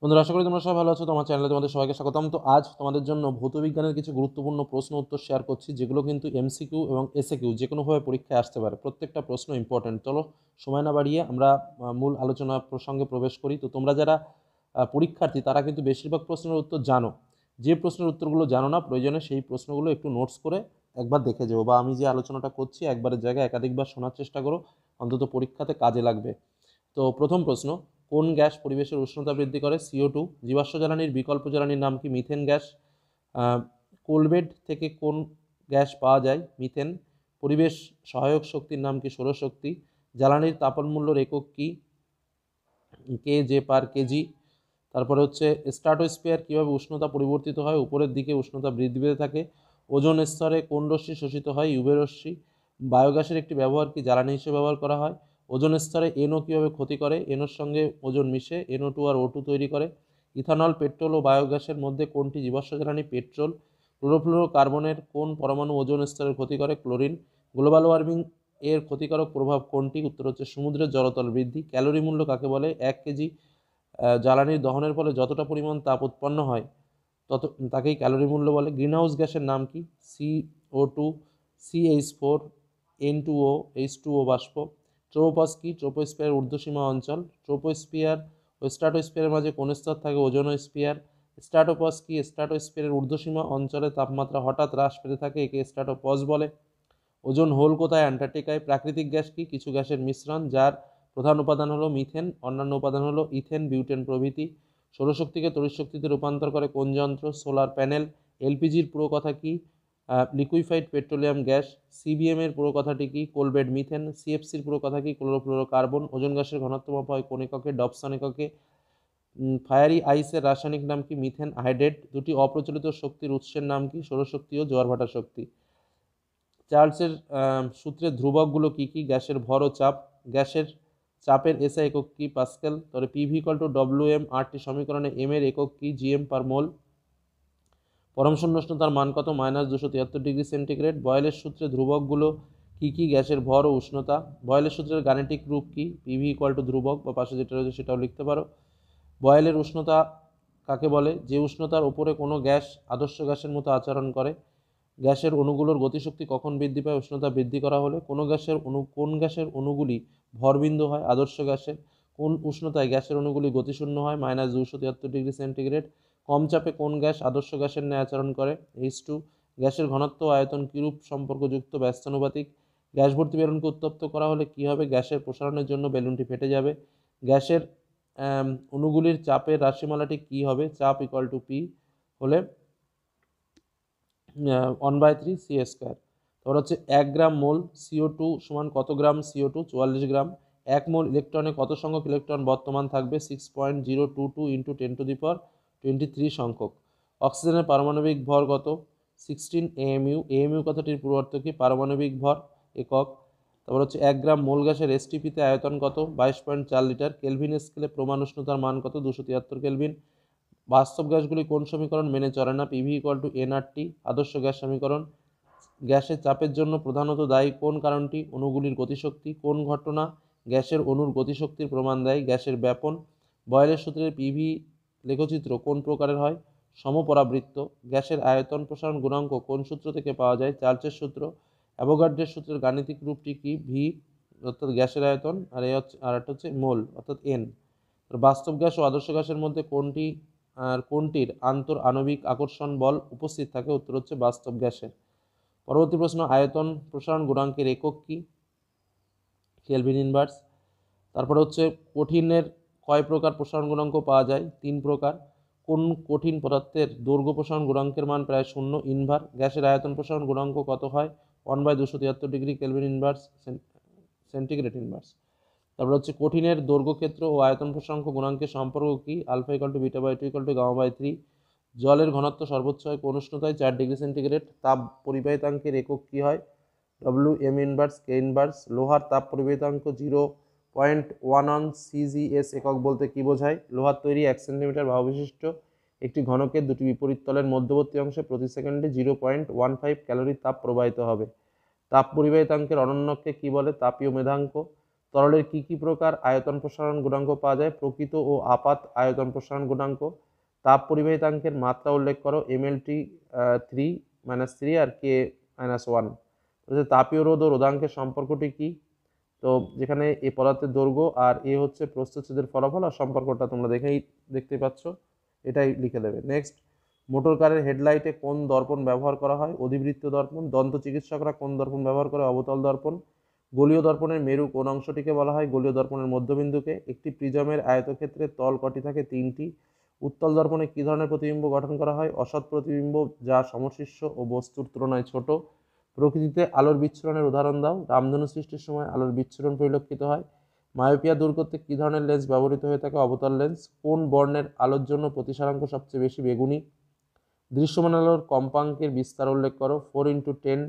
বন্ধুরা আশা করি তোমরা সবাই ভালো আছো তোমার চ্যানেলে তোমাদের সবাইকে স্বাগতম তো আজ তোমাদের জন্য ভৌতবিজ্ঞানের কিছু গুরুত্বপূর্ণ প্রশ্ন উত্তর শেয়ার করছি যেগুলো কিন্তু এমসিকিউ এবং এসএকিউ যে কোনোভাবে পরীক্ষায় আসতে পারে প্রত্যেকটা প্রশ্ন ইম্পর্ট্যান্ট চলো সময় না বাড়িয়ে আমরা মূল আলোচনা প্রসঙ্গে প্রবেশ করি তো তোমরা যারা পরীক্ষার্থী তারা কিন্তু বেশিরভাগ প্রশ্নের উত্তর জানো যে প্রশ্নের উত্তরগুলো জানো না প্রয়োজনে সেই প্রশ্নগুলো একটু নোটস করে একবার দেখে যাবো বা আমি যে আলোচনাটা করছি একবারের জায়গায় একাধিকবার শোনার চেষ্টা করো অন্তত পরীক্ষাতে কাজে লাগবে তো প্রথম প্রশ্ন কোন গ্যাস পরিবেশের উষ্ণতা বৃদ্ধি করে সিও টু জীবাশ্ম জ্বালানির বিকল্প জ্বালানির নাম কি মিথেন গ্যাস কোলবেড থেকে কোন গ্যাস পাওয়া যায় মিথেন পরিবেশ সহায়ক শক্তির নাম কি সৌরশক্তি জ্বালানির তাপনমূল্যর একক কি কে জে পার কেজি তারপরে হচ্ছে স্ট্রাটোস্পিয়ার কীভাবে উষ্ণতা পরিবর্তিত হয় উপরের দিকে উষ্ণতা বৃদ্ধি পেতে থাকে ওজন স্তরে কোন রশ্মি শোষিত হয় ইউবে রশ্মি বায়োগ্যাসের একটি ব্যবহার কি জ্বালানি হিসেবে ব্যবহার করা হয় ওজন স্তরে এনও কীভাবে ক্ষতি করে এনোর সঙ্গে ওজন মিশে এনও টু আর ও টু তৈরি করে ইথানল পেট্রোল ও বায়োগ্যাসের মধ্যে কোনটি জীবাশ্ম জ্বালানি পেট্রোল কার্বনের কোন পরমাণু ওজন স্তরের ক্ষতি করে ক্লোরিন গ্লোবাল ওয়ার্মিং এর ক্ষতিকারক প্রভাব কোনটি উত্তর হচ্ছে সমুদ্রের জলতল বৃদ্ধি ক্যালোরি মূল্য কাকে বলে এক কেজি জ্বালানির দহনের ফলে যতটা পরিমাণ তাপ উৎপন্ন হয় তত তাকেই ক্যালোরি মূল্য বলে গ্রিনহাউস গ্যাসের নাম কি C O two C H four N two O H two O বাষ্প ট্রোপস্কি ট্রোপোস্পিয়ার ঊর্ধ্বসীমা অঞ্চল ট্রোপোস্পিয়ার ও স্ট্রাটোস্পিয়ারের মাঝে কোন স্তর থাকে ওজন স্পিয়ার স্ট্রাটোপস্কি স্ট্রাটোস্পিয়ারের ঊর্ধ্বসীমা অঞ্চলে তাপমাত্রা হঠাৎ হ্রাস পেতে থাকে একে স্ট্রাটোপজ বলে ওজন হোল কোথায় অ্যান্টার্কটিকায় প্রাকৃতিক গ্যাস কি কিছু গ্যাসের মিশ্রণ যার প্রধান উপাদান হলো মিথেন অন্যান্য উপাদান হলো ইথেন বিউটেন প্রভৃতি সৌরশক্তিকে তড়িৎশক্তিতে শক্তিতে রূপান্তর করে কোন যন্ত্র সোলার প্যানেল এলপিজির পুরো কথা কী লিকুইফাইড পেট্রোলিয়াম গ্যাস সিবিএম এর পুরো কথাটি কি কোলবেড মিথেন সিএফসির পুরো কথা কি ক্লোরোফ্লোরোকার্বন ওজন গ্যাসের ঘনত্ব মাপ হয় কোন এককে ডবসন এককে ফায়ারি আইসের রাসায়নিক নাম কি মিথেন হাইড্রেট দুটি অপ্রচলিত শক্তির উৎসের নাম কি সৌরশক্তি ও জোয়ারভাটা শক্তি চার্লসের সূত্রে ধ্রুবকগুলো কি কি গ্যাসের ভর ও চাপ গ্যাসের চাপের এসআই একক কি পাস্কেল তবে পিভি কল টু ডব্লিউ এম আরটি সমীকরণে এম এর একক কি জিএম পার মোল শূন্য উষ্ণতার মান কত মাইনাস দুশো তিয়াত্তর ডিগ্রি সেন্টিগ্রেড বয়েলের সূত্রে ধ্রুবকগুলো কী কী গ্যাসের ভর ও উষ্ণতা বয়েলের সূত্রের গাণিতিক রূপ কী পিভি ইকুয়াল টু ধ্রুবক বা পাশে যেটা রয়েছে সেটাও লিখতে পারো বয়েলের উষ্ণতা কাকে বলে যে উষ্ণতার ওপরে কোনো গ্যাস আদর্শ গ্যাসের মতো আচরণ করে গ্যাসের অণুগুলোর গতিশক্তি কখন বৃদ্ধি পায় উষ্ণতা বৃদ্ধি করা হলে কোনো গ্যাসের অণু কোন গ্যাসের অণুগুলি ভরবিন্দু হয় আদর্শ গ্যাসের কোন উষ্ণতায় গ্যাসের অণুগুলি গতিশূন্য হয় মাইনাস দুশো তিয়াত্তর ডিগ্রি সেন্টিগ্রেড কম চাপে কোন গ্যাস আদর্শ গ্যাসের ন্যায় আচরণ করে এইচ টু গ্যাসের ঘনত্ব আয়তন কীরূপ সম্পর্কযুক্ত ব্যস্তানুপাতিক গ্যাস ভর্তি বেলুনকে উত্তপ্ত করা হলে কী হবে গ্যাসের প্রসারণের জন্য বেলুনটি ফেটে যাবে গ্যাসের অনুগুলির চাপের রাশিমালাটি কী হবে চাপ ইকুয়াল টু পি হলে one by three C square তারপর হচ্ছে এক গ্রাম মোল সিও টু সমান কত গ্রাম সিও টু চুয়াল্লিশ গ্রাম এক মোল ইলেকট্রনে কত সংখ্যক ইলেকট্রন বর্তমান থাকবে six point zero two two into ten to the power twenty three সংখ্যক অক্সিজেনের পারমাণবিক ভর কত সিক্সটিন এএমইউ এএমইউ কথাটির পূর্বার্থ কি পারমাণবিক ভর একক তারপর হচ্ছে এক গ্রাম মোল গ্যাসের এসটিপিতে আয়তন কত বাইশ পয়েন্ট চার লিটার কেলভিন স্কেলে প্রমাণ উষ্ণতার মান কত দুশো তিয়াত্তর কেলভিন বাস্তব গ্যাসগুলি কোন সমীকরণ মেনে চলে না পিভি ইকুয়াল টু এনআরটি আদর্শ গ্যাস সমীকরণ গ্যাসের চাপের জন্য প্রধানত দায়ী কোন কারণটি অণুগুলির গতিশক্তি কোন ঘটনা গ্যাসের অণুর গতিশক্তির প্রমাণ দেয় গ্যাসের ব্যাপন বয়লের সূত্রের পিভি লেখচিত্র কোন প্রকারের হয় সমপরাবৃত্ত গ্যাসের আয়তন প্রসারণ গুণাঙ্ক কোন সূত্র থেকে পাওয়া যায় চার্চের সূত্র অ্যাভোগার্ডের সূত্রের গাণিতিক রূপটি কি ভি অর্থাৎ গ্যাসের আয়তন আর এ হচ্ছে আর একটা হচ্ছে মোল অর্থাৎ এন বাস্তব গ্যাস ও আদর্শ গ্যাসের মধ্যে কোনটি আর কোনটির আন্তর আণবিক আকর্ষণ বল উপস্থিত থাকে উত্তর হচ্ছে বাস্তব গ্যাসের পরবর্তী প্রশ্ন আয়তন প্রসারণ গুণাঙ্কের একক কি কেলভিন ইনভার্স তারপরে হচ্ছে কঠিনের কয় প্রকার প্রসারণ গুণাঙ্ক পাওয়া যায় তিন প্রকার কোন কঠিন পদার্থের দৈর্ঘ্য প্রসারণ গুণাঙ্কের মান প্রায় শূন্য ইনভার গ্যাসের আয়তন প্রসারণ গুণাঙ্ক কত হয় ওয়ান বাই দুশো তিয়াত্তর degree kelvin inverse centigrade inverse তারপর হচ্ছে কঠিনের দৈর্ঘ্যক্ষেত্র ও আয়তন প্রসারণ গুণাঙ্কের সম্পর্ক কি alpha equal to beta by two equal to gamma by three জলের ঘনত্ব সর্বোচ্চ হয় কোন উষ্ণতায় চার ডিগ্রি সেন্টিগ্রেড তাপ পরিবাহিতাঙ্কের একক কী হয় W M inverse K inverse লোহার তাপ পরিবাহিতাঙ্ক zero point one on CGS একক বলতে কী বোঝায় লোহার তৈরি এক সেন্টিমিটার বাহুবিশিষ্ট একটি ঘনকের দুটি বিপরীত তলের মধ্যবর্তী অংশে প্রতি সেকেন্ডে zero point one five calorie তাপ প্রবাহিত হবে তাপ পরিবাহিতাঙ্কের অনন্যকে কী বলে তাপীয় মেধাঙ্ক তরলের কি কি প্রকার আয়তন প্রসারণ গুণাঙ্ক পাওয়া যায় প্রকৃত ও আপাত আয়তন প্রসারণ গুণাঙ্ক তাপ পরিবাহিতাঙ্কের মাত্রা উল্লেখ করো M L T three minus three আর কে মাইনাস ওয়ান তাপীয় রোধ ও রোধাঙ্কের সম্পর্কটি কী তো যেখানে এ পদার্থের দৈর্ঘ্য আর এ হচ্ছে প্রস্তুচ্ছেদের ফলাফল আর সম্পর্কটা তোমরা দেখেই দেখতে পাচ্ছ এটাই লিখে দেবে নেক্সট মোটর কারের হেডলাইটে কোন দর্পণ ব্যবহার করা হয় অধিবৃত্ত দর্পণ দন্ত চিকিৎসকরা কোন দর্পণ ব্যবহার করে অবতল দর্পণ গলীয় দর্পণের মেরু কোন অংশটিকে বলা হয় গলীয় দর্পণের মধ্যবিন্দুকে একটি প্রিজমের আয়তক্ষেত্রে তল কটি থাকে তিনটি উত্তল দর্পণে কী ধরনের প্রতিবিম্ব গঠন করা হয় অসৎ প্রতিবিম্ব যা সমশিষ্য ও বস্তুর তুলনায় ছোট প্রকৃতিতে আলোর বিচ্ছুরণের উদাহরণ দাও রামধনু সৃষ্টির সময় আলোর বিচ্ছুরণ পরিলক্ষিত হয় মায়োপিয়া দূর করতে কী ধরনের লেন্স ব্যবহৃত হয়ে থাকে অবতল লেন্স কোন বর্ণের আলোর জন্য প্রতিসারাঙ্ক সবচেয়ে বেশি বেগুনি দৃশ্যমান আলোর কম্পাঙ্কের বিস্তার উল্লেখ করো four into ten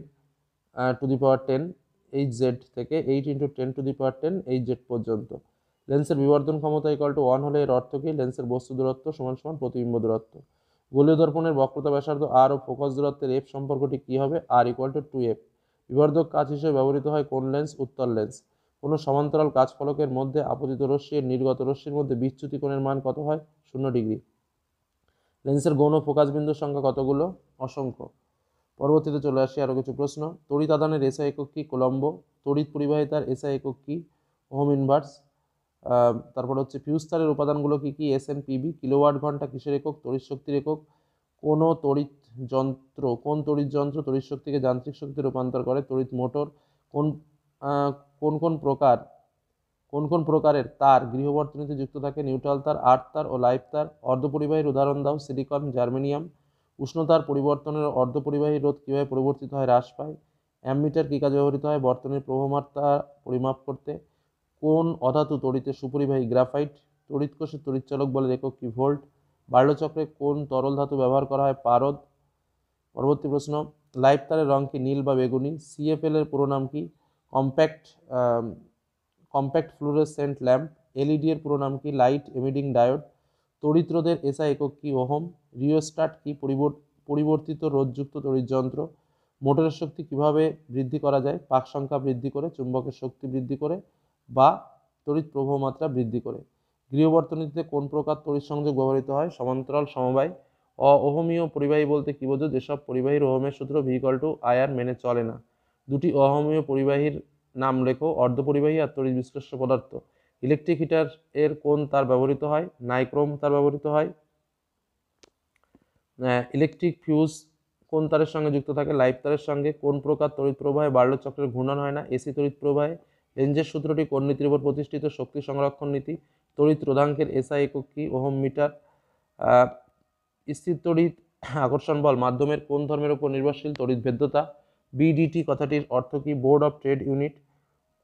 to the power ten H Z থেকে eight into ten to the power ten H Z পর্যন্ত লেন্সের বিবর্ধন ক্ষমতা ইকাল টু ওয়ান হলে এর অর্থ কী লেন্সের বস্তু দূরত্ব সমান সমান প্রতিবিম্ব দূরত্ব গোলীয় দর্পণের বক্রতা ব্যাসার্ধ আর ও ফোকাস দূরত্বের এফ সম্পর্কটি কী হবে R equal to two F বিবর্ধক কাজ হিসেবে ব্যবহৃত হয় কোন লেন্স উত্তর লেন্স কোনো সমান্তরাল কাজ ফলকের মধ্যে আপতিত রশ্মির নির্গত রশ্মির মধ্যে বিচ্যুতি কোণের মান কত হয় শূন্য ডিগ্রি লেন্সের গৌণ ফোকাস বিন্দুর সংখ্যা কতগুলো অসংখ্য পরবর্তীতে চলে আসি আরও কিছু প্রশ্ন তড়িৎ আদানের এসআই একক কি কলম্বো তড়িৎ পরিবাহিতার এসআই একক কি ওহম ইনভার্স তারপর হচ্ছে তারের উপাদানগুলো কী কী এস এন পিবি কিলোওয়াট ঘন্টা কিসের একক তড়িৎ শক্তির একক কোনো তড়িৎ যন্ত্র কোন তড়িৎ যন্ত্র তড়িৎ শক্তিকে যান্ত্রিক শক্তি রূপান্তর করে তড়িৎ মোটর কোন কোন কোন প্রকার কোন কোন প্রকারের তার গৃহবর্তনীতে যুক্ত থাকে নিউট্রাল তার আর্ট তার ও লাইফ তার অর্ধপরিবাহীর উদাহরণ দাও সিলিকন জার্মেনিয়াম উষ্ণতার পরিবর্তনের অর্ধপরিবাহী রোধ কীভাবে পরিবর্তিত হয় হ্রাস পায় অ্যামমিটার কী কাজে ব্যবহৃত হয় বর্তনের প্রবহমাত্রা পরিমাপ করতে কোন অধাতু তড়িতে সুপরিবাহী গ্রাফাইট তড়িৎকোষে তড়িৎচালক বলের একক কি ভোল্ট বাল্যচক্রে কোন তরল ধাতু ব্যবহার করা হয় পারদ পরবর্তী প্রশ্ন লাইফ তারের রং কি নীল বা বেগুনি সিএফএল এর পুরো নাম কি compact compact fluorescent lamp LED e এর পুরো নাম কি লাইট এমিডিং ডায়োড তড়িৎরোধের এসা একক কি ওহম রিওস্টার্ট কি পরিবর্তিত রোধযুক্ত তড়িৎযন্ত্র মোটরের শক্তি কিভাবে বৃদ্ধি করা যায় পাক সংখ্যা বৃদ্ধি করে চুম্বকের শক্তি বৃদ্ধি করে বা তড়িৎ মাত্রা বৃদ্ধি করে বর্তনীতে কোন প্রকার তড়িৎ সংযোগ ব্যবহৃত হয় সমান্তরাল সমবায় অহমীয় পরিবাহী বলতে কী বোঝো যেসব পরিবাহীর ওহমের সূত্র ভিকল টু আয়ার মেনে চলে না দুটি অহমীয় পরিবাহীর নাম লেখো অর্ধপরিবাহী আর তড়িৎ বিশ্লেষ্য পদার্থ ইলেকট্রিক হিটার এর কোন তার ব্যবহৃত হয় নাইক্রোম তার ব্যবহৃত হয় ইলেকট্রিক ফিউজ কোন তারের সঙ্গে যুক্ত থাকে লাইফ তারের সঙ্গে কোন প্রকার তড়িৎ প্রবাহে বার্লো চক্রের ঘূর্ণন হয় না এসি তড়িৎ প্রবাহে রেঞ্জের সূত্রটি কোন নীতির উপর প্রতিষ্ঠিত শক্তি সংরক্ষণ নীতি তড়িৎ রোধাঙ্কের এসআই একক কি ওহম মিটার স্থির তড়িৎ আকর্ষণ বল মাধ্যমের কোন ধর্মের উপর নির্ভরশীল তড়িৎ ভেদ্যতা বিডিটি কথাটির অর্থ কি বোর্ড অফ ট্রেড ইউনিট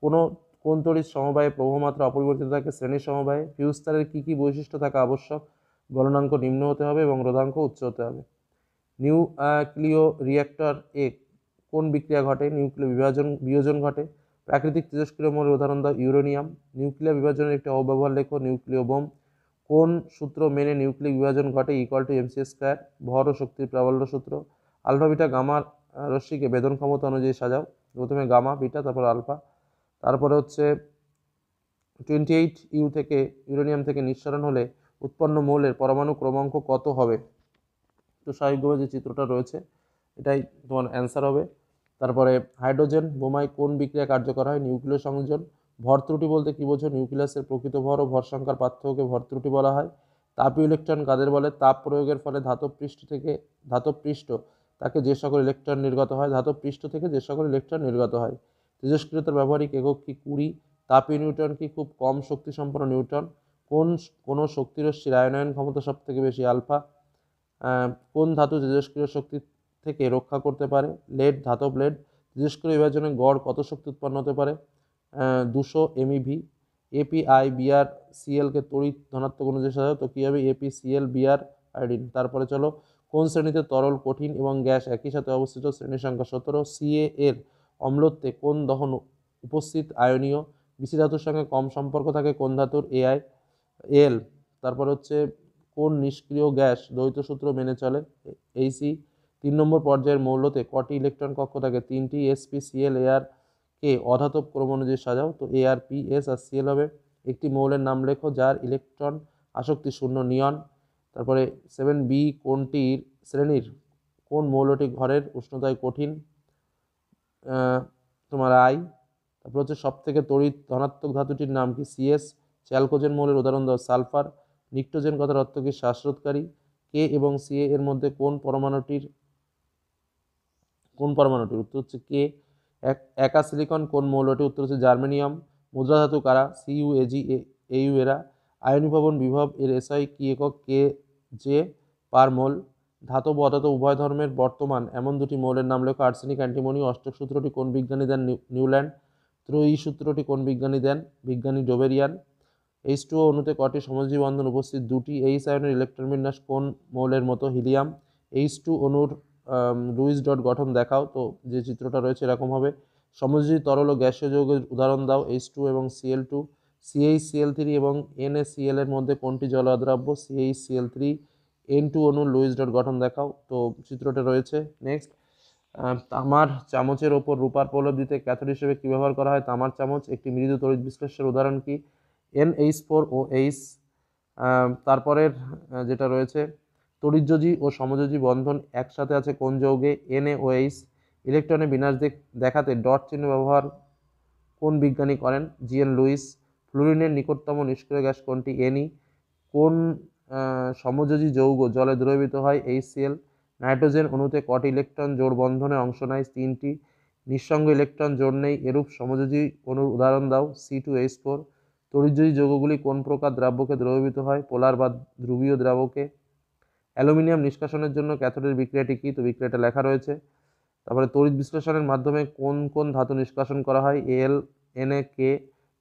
কোনো কোন তড়িৎ সমবায়ে প্রবাহমাত্রা অপরিবর্তিত থাকে শ্রেণী সমবায়ে ফিউস্তারের কী কী বৈশিষ্ট্য থাকা আবশ্যক গণনাঙ্ক নিম্ন হতে হবে এবং রোধাঙ্ক উচ্চ হতে হবে নিউক্লিও রিয়্যাক্টর এ কোন বিক্রিয়া ঘটে নিউক্লিয় বিভাজন বিয়োজন ঘটে প্রাকৃতিক তেজস্ক্রিয় মৌলের উদাহরণ দাও ইউরেনিয়াম নিউক্লিয়ার বিভাজনের একটি অব্যবহার লেখো নিউক্লিয় বোম কোন সূত্র মেনে নিউক্লিক বিভাজন ঘটে ইকুয়াল টু এমসি স্কোয়ার ভর ও শক্তির প্রাবল্য সূত্র আলফা বিটা গামা রশ্মিকে বেদন ক্ষমতা অনুযায়ী সাজাও প্রথমে গামা বিটা তারপর আলফা তারপরে হচ্ছে টোয়েন্টি এইট ইউ থেকে ইউরেনিয়াম থেকে নিঃসরণ হলে উৎপন্ন মৌলের পরমাণু ক্রমাঙ্ক কত হবে তো স্বাভাবিকভাবে যে চিত্রটা রয়েছে এটাই তোমার অ্যান্সার হবে তারপরে হাইড্রোজেন বোমায় কোন বিক্রিয়া কার্যকর হয় নিউক্লিয় সংযোজন ভর ত্রুটি বলতে কী বোঝো নিউক্লিয়াসের প্রকৃত ভর ও ভর সংখ্যার পার্থক্যকে ভর ত্রুটি বলা হয় তাপ ইলেকট্রন কাদের বলে তাপ প্রয়োগের ফলে ধাতব পৃষ্ঠ থেকে ধাতব পৃষ্ঠ তাকে যে সকল ইলেকট্রন নির্গত হয় ধাতব পৃষ্ঠ থেকে যে সকল ইলেকট্রন নির্গত হয় তেজস্ক্রিয়তার ব্যবহারিক একক কি কুড়ি তাপ নিউটন কি খুব কম শক্তি সম্পন্ন নিউট্রন কোন কোনো শক্তিরশ্মির আয়নায়ন ক্ষমতা সব থেকে বেশি আলফা কোন ধাতু তেজস্ক্রিয় শক্তির থেকে রক্ষা করতে পারে লেড ধাতব লেড করে বিভাজনে গড় কত শক্তি উৎপন্ন হতে পারে দুশো এমইভি এপিআই বিআর সিএলকে তড়িৎ ধনাত্মক অনুযায়ী সাজাও তো কী হবে এপিসিএল বিআর আইডিন তারপরে চলো কোন শ্রেণীতে তরল কঠিন এবং গ্যাস একই সাথে অবস্থিত শ্রেণী সংখ্যা সতেরো সিএ এর অম্লত্বে কোন দহন উপস্থিত আয়নীয় বিসি ধাতুর সঙ্গে কম সম্পর্ক থাকে কোন ধাতুর এআই এল তারপর হচ্ছে কোন নিষ্ক্রিয় গ্যাস দ্বৈত সূত্র মেনে চলে এইসি তিন নম্বর পর্যায়ের মৌলতে কটি ইলেকট্রন কক্ষ থাকে তিনটি এসপি সিএল এআর কে অধাতব ক্রম অনুযায়ী সাজাও তো এআর পি এস আর সিএল হবে একটি মৌলের নাম লেখো যার ইলেকট্রন আসক্তি শূন্য নিয়ন তারপরে সেভেন বি কোনটির শ্রেণীর কোন মৌলটি ঘরের উষ্ণতায় কঠিন তোমার আই তারপর হচ্ছে সবথেকে তড়িৎ ধনাত্মক ধাতুটির নাম কি সিএস চ্যালকোজেন মৌলের উদাহরণ দাও সালফার নিক্টোজেন কথার অর্থ কি শ্বাসরোধকারী কে এবং সিএ এর মধ্যে কোন পরমাণুটির কোন পরমাণুটি উত্তর হচ্ছে কে এক একা সিলিকন কোন মৌলটি উত্তর হচ্ছে জার্মেনিয়াম মুদ্রা ধাতু কারা সিইউ এজি এইউ এরা আয়নীভবন বিভব এর এসআই কি একক কে জে পার মোল ধাতব অধাতু উভয় ধর্মের বর্তমান এমন দুটি মৌলের নাম লেখো আর্সেনিক অ্যান্টিমনি অষ্টক সূত্রটি কোন বিজ্ঞানী দেন নিউল্যান্ড ত্রয়ী সূত্রটি কোন বিজ্ঞানী দেন বিজ্ঞানী ডোবেরিয়ান এইচ টু অনুতে কটি সমজীবন্ধন বন্ধন উপস্থিত দুটি এইচ আয়নের ইলেকট্রন বিন্যাস কোন মৌলের মতো হিলিয়াম এইচ টু অনুর লুইস ডট গঠন দেখাও তো যে চিত্রটা রয়েছে এরকম হবে সমযোজী তরল ও গ্যাসীয় যৌগের উদাহরণ দাও এইচ টু এবং সিএল টু সিএইচসিএল থ্রি এবং এনএসিএল এর মধ্যে কোনটি জল অদ্রাব্য সিএইচসিএল থ্রি এন টু অনু লুইস ডট গঠন দেখাও তো চিত্রটা রয়েছে নেক্সট তামার চামচের ওপর রূপার প্রলোভ দিতে ক্যাথোড হিসেবে কী ব্যবহার করা হয় তামার চামচ একটি মৃদু তড়িৎ বিশ্লেষের উদাহরণ কি N H four O H তারপরের যেটা রয়েছে তরিতযোজী ও সমযোজী বন্ধন একসাথে আছে কোন যৌগে এনএওএইচ ইলেকট্রনে বিনাশ দেখাতে ডট চিহ্ন ব্যবহার কোন বিজ্ঞানী করেন জিএন লুইস ফ্লোরিনের নিকটতম নিষ্ক্রিয় গ্যাস কোনটি এনই e, কোন সমযোজী যৌগ জলে দ্রবীভূত হয় এইচসিএল নাইট্রোজেন অণুতে কটি ইলেকট্রন জোড় বন্ধনে অংশ নেয় তিনটি নিঃসঙ্গ ইলেকট্রন জোড় নেই এরূপ সমযোজী অণুর উদাহরণ দাও সি টু এইচ ফোর তরিজয়ী যৌগগুলি কোন প্রকার দ্রাব্যকে দ্রবীভূত হয় পোলার বা ধ্রুবীয় দ্রাবকে অ্যালুমিনিয়াম নিষ্কাশনের জন্য ক্যাথোডের বিক্রিয়াটি কী তো বিক্রিয়াটা লেখা রয়েছে তারপরে তড়িৎ বিশ্লেষণের মাধ্যমে কোন কোন ধাতু নিষ্কাশন করা হয় এল এনএ কে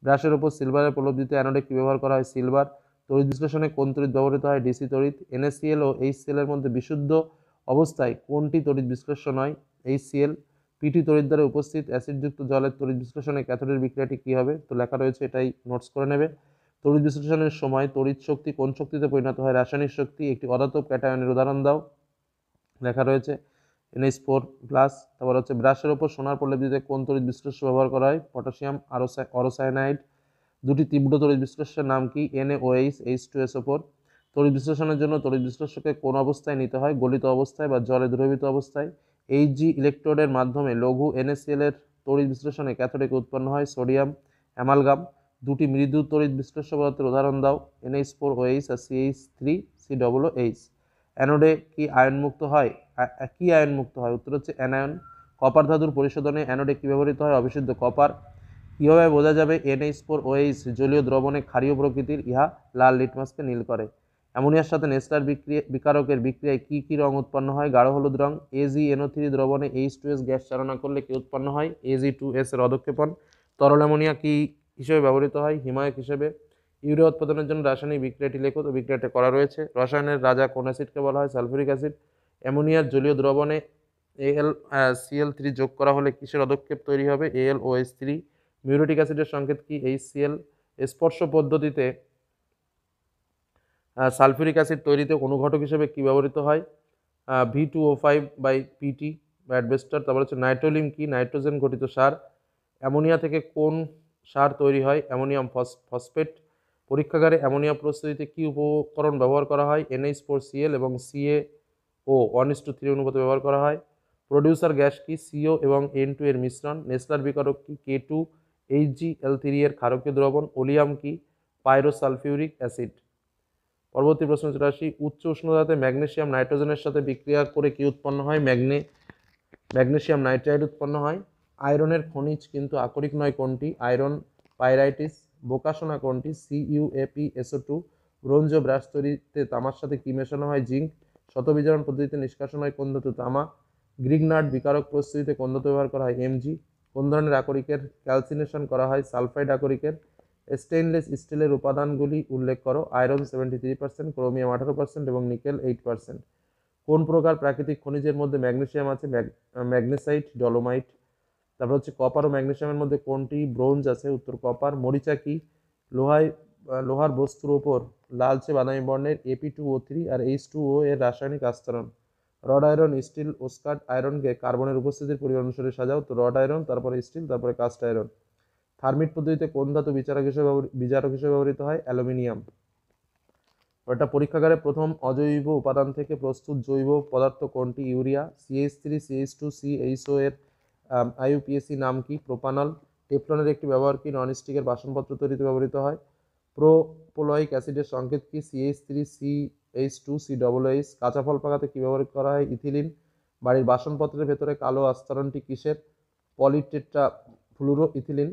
ব্রাশের ওপর সিলভারের প্রলব্ধিত অ্যানোডে কী ব্যবহার করা হয় সিলভার তড়িৎ বিশ্লেষণে কোন তড়িৎ ব্যবহৃত হয় ডিসি তড়িৎ এনএসিএল ও এইচসিএলের এর মধ্যে বিশুদ্ধ অবস্থায় কোনটি তড়িৎ বিশ্লেষণ হয় এইচসিএল পিটি তড়িৎ দ্বারা উপস্থিত অ্যাসিডযুক্ত জলের তড়িৎ বিশ্লেষণে ক্যাথোডের বিক্রিয়াটি কী হবে তো লেখা রয়েছে এটাই নোটস করে নেবে তড়িৎ বিশ্লেষণের সময় তড়িৎ শক্তি কোন শক্তিতে পরিণত হয় রাসায়নিক শক্তি একটি অধাতব ক্যাটায়নের উদাহরণ দাও লেখা রয়েছে এনএস ফোর প্লাস তারপর হচ্ছে ব্রাশের ওপর সোনার প্রলেপ দিতে কোন তড়িৎ বিশ্লেষণ ব্যবহার করা হয় পটাশিয়াম অরোসায়নাইড দুটি তীব্র তড়িৎ বিশ্লেষণের নাম কি ওএইচ এইচ টু এস ওপর তড়িৎ বিশ্লেষণের জন্য তড়িৎ বিশ্লেষকে কোন অবস্থায় নিতে হয় গলিত অবস্থায় বা জলে দ্রবীভূত অবস্থায় এই জি ইলেকট্রোডের মাধ্যমে লঘু এনএসিএল এর তড়িৎ বিশ্লেষণে ক্যাথোডিক উৎপন্ন হয় সোডিয়াম অ্যামালগাম দুটি মৃদু তড়িৎ বিশ্লেষ্য পদার্থের উদাহরণ দাও এনএইচ ফোর ওএইচ আর CH three C double H অ্যানোডে কি আয়নমুক্ত হয় কি আয়নমুক্ত হয় উত্তর হচ্ছে অ্যানায়ন কপার ধাতুর পরিশোধনে অ্যানোডে কী ব্যবহৃত হয় অবিশুদ্ধ কপার কীভাবে বোঝা যাবে এনএইচ ফোর ওএইচ জলীয় দ্রবণে ক্ষারীয় প্রকৃতির ইহা লাল লিটমাসকে নীল করে অ্যামোনিয়ার সাথে নেস্টার বিক্রিয়া বিকারকের বিক্রিয়ায় কী কী রং উৎপন্ন হয় গাঢ় হলুদ রং এজি এনও থ্রি দ্রবণে এইচ টু এস গ্যাস চালনা করলে কী উৎপন্ন হয় এজি টু এস এর অধক্ষেপণ তরল অ্যামোনিয়া কী হিসেবে ব্যবহৃত হয় হিমায়ক হিসেবে ইউরিয়া উৎপাদনের জন্য রাসায়নিক বিক্রিয়াটি লেখত বিক্রিয়াটি করা রয়েছে রসায়নের রাজা কোন অ্যাসিডকে বলা হয় সালফুরিক অ্যাসিড অ্যামোনিয়ার জলীয় দ্রবণে এল সিএল থ্রি যোগ করা হলে কিসের পদক্ষেপ তৈরি হবে L O H three muriatic অ্যাসিডের সংকেত কি এইচ সিএল স্পর্শ পদ্ধতিতে সালফুরিক অ্যাসিড তৈরিতে অনুঘটক হিসেবে কী ব্যবহৃত হয় V two O five by PT বা অ্যাডবেস্টার তারপর হচ্ছে নাইট্রোলিম কি নাইট্রোজেন ঘটিত সার অ্যামোনিয়া থেকে কোন সার তৈরি হয় অ্যামোনিয়াম ফসফেট পরীক্ষাগারে অ্যামোনিয়াম প্রস্তুতিতে কী উপকরণ ব্যবহার করা হয় এনএইচ ফোর সিএল এবং CA O one is to three অনুপাতে ব্যবহার করা হয় প্রডিউসার গ্যাস কি সিও এবং এন টু এর মিশ্রণ নেসলার বিকারক কি K two H G L three এর ক্ষারকীয় দ্রবণ ওলিয়াম কি পাইরোসালফিউরিক অ্যাসিড পরবর্তী প্রশ্ন চলে আসি উচ্চ উষ্ণতাতে ম্যাগনেশিয়াম নাইট্রোজেনের সাথে বিক্রিয়া করে কি উৎপন্ন হয় ম্যাগনে ম্যাগনেশিয়াম নাইট্রাইড উৎপন্ন হয় আয়রনের খনিজ কিন্তু আকরিক নয় কোনটি আয়রন পাইরাইটিস বোকাসোনা কোনটি সিইউএপি এসও টু ব্রোঞ্জ ও ব্রাশ তৈরিতে তামার সাথে কী মেশানো হয় জিঙ্ক শতবিজারণ পদ্ধতিতে নিষ্কাশন হয় কোন তামা গ্রিগনাট বিকারক প্রস্তুতিতে কোন ব্যবহার করা হয় এমজি কোন ধরনের আকরিকের ক্যালসিনেশন করা হয় সালফাইড আকরিকের স্টেইনলেস স্টিলের উপাদানগুলি উল্লেখ করো iron seventy three percent chromium আঠারো পার্সেন্ট এবং নিকেল এইট পার্সেন্ট কোন প্রকার প্রাকৃতিক খনিজের মধ্যে ম্যাগনেসিয়াম আছে ম্যাগনেসাইট ডলোমাইট তারপর হচ্ছে কপার ও ম্যাগনেশিয়ামের মধ্যে কোনটি ব্রোঞ্জ আছে উত্তর কপার মরিচা কি লোহায় লোহার বস্তুর ওপর লালচে বাদামি বর্ণের এপি টু ও থ্রি আর এইচ টু ও এর রাসায়নিক আস্তরণ রড আয়রন স্টিল ওস্কাট আয়রনকে কার্বনের উপস্থিতির পরিমাণ অনুসারে সাজাও তো রড আয়রন তারপরে স্টিল তারপরে কাস্ট আয়রন থার্মিট পদ্ধতিতে কোন ধাতু বিচারক হিসেবে বিচারক হিসেবে ব্যবহৃত হয় অ্যালুমিনিয়াম একটা পরীক্ষাগারে প্রথম অজৈব উপাদান থেকে প্রস্তুত জৈব পদার্থ কোনটি urea CH three CH two O এর আইইউপিএসি নাম কি প্রোপানল টেপ্লনের একটি ব্যবহার কি ননস্টিকের বাসনপত্র তৈরিতে ব্যবহৃত হয় প্রোপোলয়িক অ্যাসিডের সংকেত কি CH three C H two C double H কাঁচা ফল পাকাতে কী ব্যবহার করা হয় ইথিলিন বাড়ির বাসনপত্রের ভেতরে কালো আস্তরণটি কিসের পলিটেট্রা ফ্লুরো ইথিলিন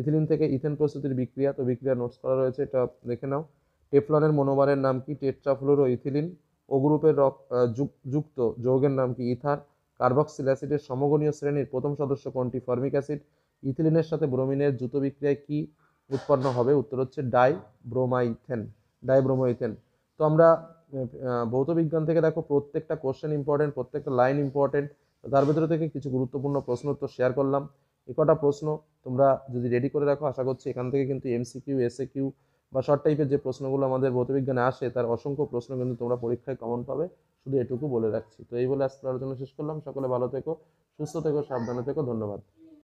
ইথিলিন থেকে ইথেন প্রস্তুতির বিক্রিয়া তো বিক্রিয়া নোটস করা রয়েছে এটা দেখে নাও টেফলনের মনোমারের নাম কি টেট্রাফ্লুরো ইথিলিন ও গ্রুপের রক যুক্ত যৌগের নাম কি ইথার কার্বক্সিল অ্যাসিডের সমগণীয় শ্রেণীর প্রথম সদস্য কোনটি ফর্মিক অ্যাসিড ইথিলিনের সাথে ব্রোমিনের জুতো বিক্রিয়ায় কি উৎপন্ন হবে উত্তর হচ্ছে ডাই ব্রোমাইথেন ডাই ব্রোমাইথেন তো আমরা ভৌত বিজ্ঞান থেকে দেখো প্রত্যেকটা কোশ্চেন ইম্পর্টেন্ট প্রত্যেকটা লাইন ইম্পর্টেন্ট তার ভেতরে থেকে কিছু গুরুত্বপূর্ণ প্রশ্ন উত্তর শেয়ার করলাম একটা প্রশ্ন তোমরা যদি রেডি করে রাখো আশা করছি এখান থেকে কিন্তু এমসিকিউ এসএ কিউ বা শর্ট টাইপের যে প্রশ্নগুলো আমাদের ভৌতবিজ্ঞানে আসে তার অসংখ্য প্রশ্ন কিন্তু তোমরা পরীক্ষায় কমন পাবে শুধু এটুকু বলে রাখছি তো এই বলে আজকের আলোচনা শেষ করলাম সকলে ভালো থেকো সুস্থ থেকো সাবধানে থেকো ধন্যবাদ